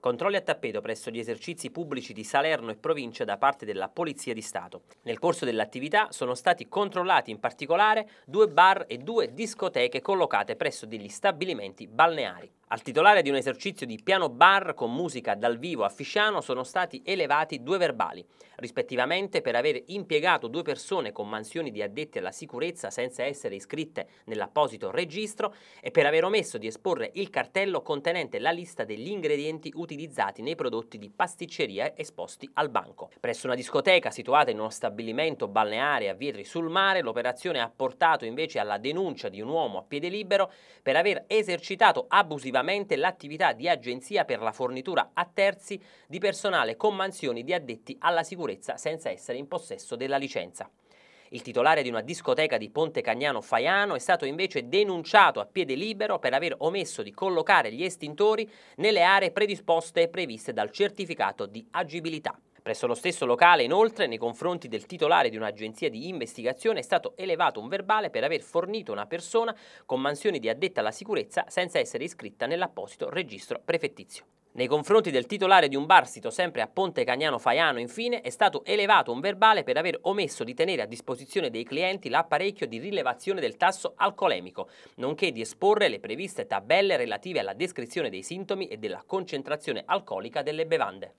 Controlli a tappeto presso gli esercizi pubblici di Salerno e provincia da parte della Polizia di Stato. Nel corso dell'attività sono stati controllati in particolare due bar e due discoteche collocate presso degli stabilimenti balneari. Al titolare di un esercizio di piano bar con musica dal vivo a Fisciano sono stati elevati due verbali, rispettivamente per aver impiegato due persone con mansioni di addetti alla sicurezza senza essere iscritte nell'apposito registro e per aver omesso di esporre il cartello contenente la lista degli ingredienti utilizzati nei prodotti di pasticceria esposti al banco. Presso una discoteca situata in uno stabilimento balneare a Vietri sul Mare, l'operazione ha portato invece alla denuncia di un uomo a piede libero per aver esercitato abusivamente esclusivamente l'attività di agenzia per la fornitura a terzi di personale con mansioni di addetti alla sicurezza senza essere in possesso della licenza. Il titolare di una discoteca di Ponte Cagnano Faiano è stato invece denunciato a piede libero per aver omesso di collocare gli estintori nelle aree predisposte e previste dal certificato di agibilità. Presso lo stesso locale, inoltre, nei confronti del titolare di un'agenzia di investigazione è stato elevato un verbale per aver fornito una persona con mansioni di addetta alla sicurezza senza essere iscritta nell'apposito registro prefettizio. Nei confronti del titolare di un barsito sempre a Ponte Cagnano Faiano, infine, è stato elevato un verbale per aver omesso di tenere a disposizione dei clienti l'apparecchio di rilevazione del tasso alcolemico, nonché di esporre le previste tabelle relative alla descrizione dei sintomi e della concentrazione alcolica delle bevande.